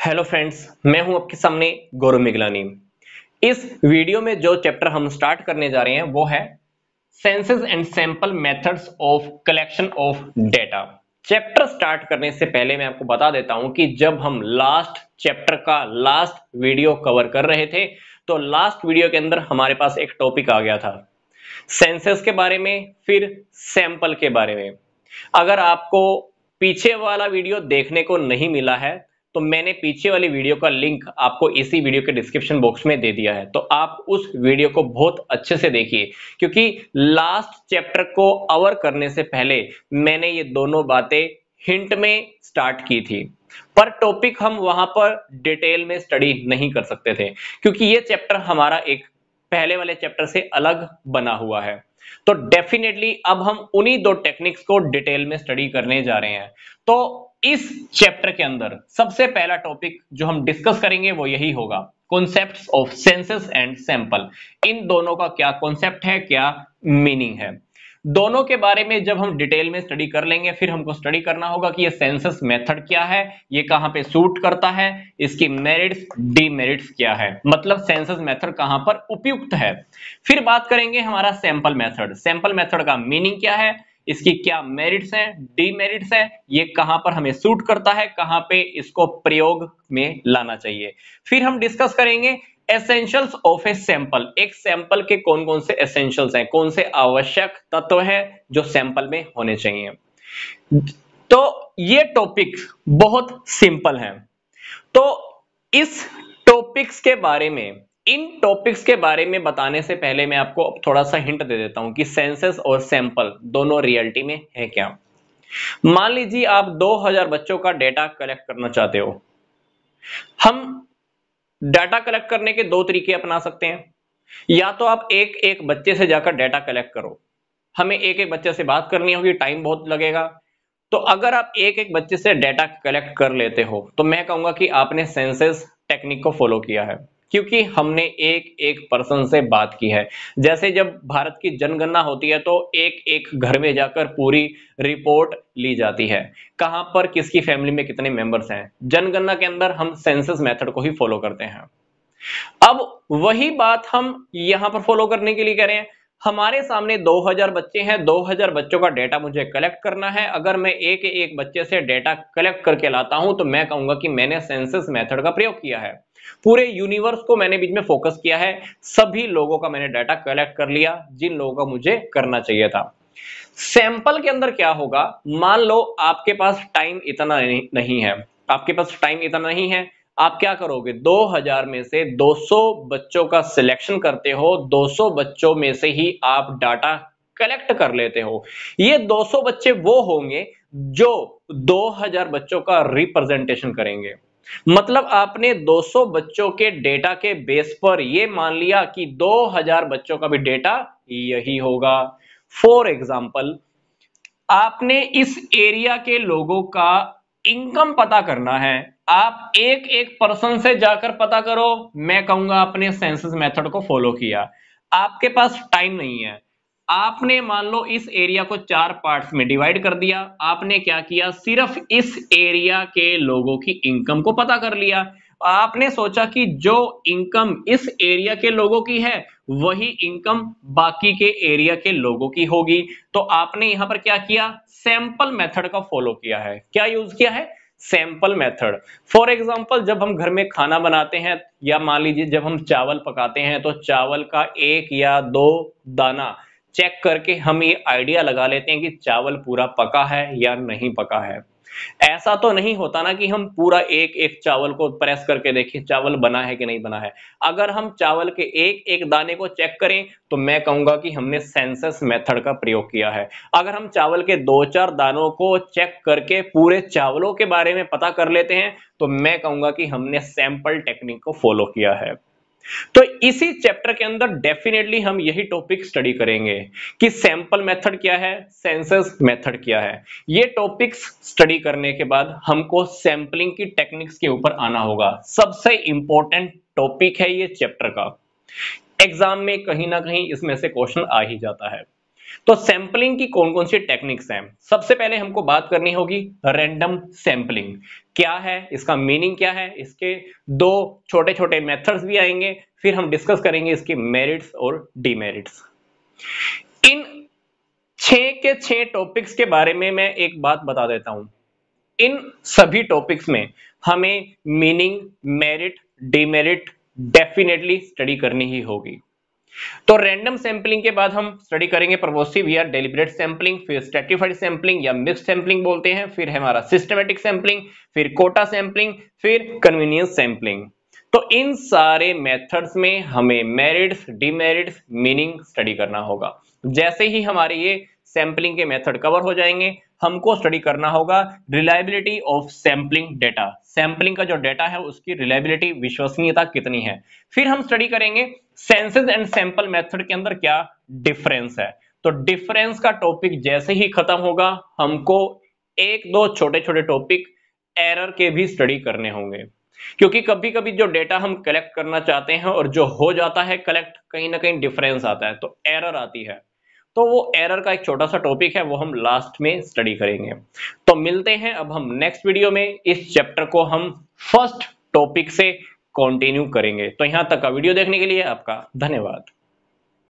hello friends मैं हूं आपके सामने गौरव मिगलानी इस वीडियो में जो चैप्टर हम स्टार्ट करने जा रहे हैं वो है census and sample methods of collection of data chapter start करने से पहले मैं आपको बता देता हूं कि जब हम लास्ट चैप्टर का लास्ट वीडियो कवर कर रहे थे तो लास्ट वीडियो के अंदर हमारे पास एक टॉपिक आ गया था सेंसेस के बारे में फिर सैंपल के बारे में अगर आपको पीछे वाला वीडियो देखने को नहीं मिला है तो मैंने पीछे वाली वीडियो का लिंक आपको इसी वीडियो के डिस्क्रिप्शन बॉक्स में दे दिया है तो आप उस वीडियो को बहुत अच्छे से देखिए क्योंकि लास्ट चैप्टर को अवर करने से पहले मैंने ये दोनों बातें हिंट में स्टार्ट की थी पर टॉपिक हम वहां पर डिटेल में स्टडी नहीं कर सकते थे क्योंकि ये चैप्टर हमारा एक पहले वाले चैप्टर से अलग बना हुआ है तो डेफिनेटली अब हम उन्हीं दो टेक्निक्स को डिटेल में स्टडी करने जा रहे हैं तो इस चैप्टर के अंदर सबसे पहला टॉपिक जो हम डिस्कस करेंगे वो यही होगा concept of census and sample इन दोनों का क्या कॉन्सेप्ट है क्या मीनिंग है दोनों के बारे में जब हम डिटेल में स्टडी कर लेंगे फिर हमको स्टडी करना होगा कि ये सेंसस मेथड क्या है ये कहां पे सूट करता है इसकी मेरिट्स डीमेरिट्स क्या है मतलब सेंसस मेथड कहां पर उपयुक्त है फिर बात करेंगे हमारा सैंपल मेथड सैंपल मेथड का मीनिंग क्या है इसकी क्या मेरिट्स हैं डीमेरिट्स हैं ये कहां पर हमें सूट करता है कहां पे इसको प्रयोग में लाना चाहिए फिर हम डिस्कस करेंगे एसेंशियल्स ऑफ ए सैंपल एक सैंपल के कौन कौन से एसेंशियल्स हैं कौन से आवश्यक तत्व हैं जो सैंपल में होने चाहिए तो ये टॉपिक बहुत सिंपल है तो इस टॉपिक्स के बारे में इन टॉपिक्स के बारे में बताने से पहले मैं आपको थोड़ा सा हिंट दे देता हूं कि सेंसेस और सैंपल दोनों रियलिटी में है क्या मान लीजिए आप 2000 बच्चों का डेटा कलेक्ट करना चाहते हो हम डाटा कलेक्ट करने के दो तरीके अपना सकते हैं या तो आप एक एक बच्चे से जाकर डाटा कलेक्ट करो हमें एक एक बच्चे से बात करनी होगी टाइम बहुत लगेगा तो अगर आप एक एक बच्चे से डाटा कलेक्ट कर लेते हो तो मैं कहूंगा कि आपने सेंसेस टेक्निक को फॉलो किया है क्योंकि हमने एक एक पर्सन से बात की है जैसे जब भारत की जनगणना होती है तो एक एक घर में जाकर पूरी रिपोर्ट ली जाती है कहां पर किसकी फैमिली में कितने मेंबर्स हैं जनगणना के अंदर हम सेंसस मेथड को ही फॉलो करते हैं अब वही बात हम यहां पर फॉलो करने के लिए कह रहे हैं हमारे सामने 2000 बच्चे हैं 2000 बच्चों का डेटा मुझे कलेक्ट करना है अगर मैं एक एक बच्चे से डेटा कलेक्ट करके लाता हूं तो मैं कहूंगा कि मैंने सेंसस मेथड का प्रयोग किया है पूरे यूनिवर्स को मैंने बीच में फोकस किया है सभी लोगों का मैंने डाटा कलेक्ट कर लिया जिन लोगों का मुझे करना चाहिए था सैंपल के अंदर क्या होगा मान लो आपके पास टाइम इतना नहीं है आपके पास टाइम इतना नहीं है आप क्या करोगे 2000 में से 200 बच्चों का सिलेक्शन करते हो 200 बच्चों में से ही आप डाटा कलेक्ट कर लेते हो ये 200 बच्चे वो होंगे जो 2000 बच्चों का रिप्रेजेंटेशन करेंगे मतलब आपने 200 बच्चों के डेटा के बेस पर यह मान लिया कि 2000 बच्चों का भी डेटा यही होगा फॉर एग्जाम्पल आपने इस एरिया के लोगों का इनकम पता करना है आप एक एक पर्सन से जाकर पता करो मैं कहूंगा आपने सेंसस मेथड को फॉलो किया आपके पास टाइम नहीं है आपने मान लो इस एरिया को चार पार्ट्स में डिवाइड कर दिया आपने क्या किया सिर्फ इस एरिया के लोगों की इनकम को पता कर लिया आपने सोचा कि जो इनकम इस एरिया के लोगों की है वही इनकम बाकी के एरिया के लोगों की होगी तो आपने यहां पर क्या किया सैंपल मेथड का फॉलो किया है क्या यूज किया है सैंपल मेथड फॉर एग्जाम्पल जब हम घर में खाना बनाते हैं या मान लीजिए जब हम चावल पकाते हैं तो चावल का एक या दो दाना चेक करके हम ये आइडिया लगा लेते हैं कि चावल पूरा पका है या नहीं पका है ऐसा तो नहीं होता ना कि हम पूरा एक एक चावल को प्रेस करके देखें चावल बना है कि नहीं बना है अगर हम चावल के एक एक दाने को चेक करें तो मैं कहूंगा कि हमने सेंसस मेथड का प्रयोग किया है अगर हम चावल के दो चार दानों को चेक करके पूरे चावलों के बारे में पता कर लेते हैं तो मैं कहूंगा कि हमने सैंपल टेक्निक को फॉलो किया है तो इसी चैप्टर के अंदर डेफिनेटली हम यही टॉपिक स्टडी करेंगे कि सैंपल मेथड क्या है सेंसस मेथड क्या है ये टॉपिक्स स्टडी करने के बाद हमको सैंपलिंग की टेक्निक्स के ऊपर आना होगा सबसे इंपॉर्टेंट टॉपिक है ये चैप्टर का एग्जाम में कहीं ना कहीं इसमें से क्वेश्चन आ ही जाता है तो सैंपलिंग की कौन कौन सी टेक्निक्स हैं सबसे पहले हमको बात करनी होगी रैंडम सैंपलिंग क्या है इसका मीनिंग क्या है इसके दो छोटे छोटे मेथड्स भी आएंगे फिर हम डिस्कस करेंगे इसके मेरिट्स और डीमेरिट्स इन छे के छह टॉपिक्स के बारे में मैं एक बात बता देता हूं इन सभी टॉपिक्स में हमें meaning merit demerit definitely study करनी ही होगी तो रैंडम सैंपलिंग के बाद हम स्टडी करेंगे प्रोपोसिव या डेलिब्रेट सैंपलिंग फिर स्ट्रेटिफाइड सैंपलिंग या मिक्स सैंपलिंग बोलते हैं फिर हमारा सिस्टमेटिक सैंपलिंग फिर कोटा सैंपलिंग फिर कन्वीनियंस सैंपलिंग तो इन सारे मेथड्स में हमें मेरिट्स डिमेरिट्स मीनिंग स्टडी करना होगा जैसे ही हमारे ये सैंपलिंग के मेथड कवर हो जाएंगे हमको स्टडी करना होगा reliability of sampling data sampling का जो डेटा है उसकी रिलायबिलिटी विश्वसनीयता कितनी है फिर हम स्टडी करेंगे सेंसेस एंड सैंपल मेथड के अंदर क्या डिफरेंस है तो डिफरेंस का टॉपिक जैसे ही खत्म होगा हमको एक दो छोटे छोटे टॉपिक एरर के भी स्टडी करने होंगे क्योंकि कभी कभी जो डेटा हम कलेक्ट करना चाहते हैं और जो हो जाता है कलेक्ट कहीं ना कहीं डिफरेंस आता है तो एरर आती है तो वो एरर का एक छोटा सा टॉपिक है वो हम लास्ट में स्टडी करेंगे तो मिलते हैं अब हम नेक्स्ट वीडियो में इस चैप्टर को हम फर्स्ट टॉपिक से कंटिन्यू करेंगे तो यहां तक का वीडियो देखने के लिए आपका धन्यवाद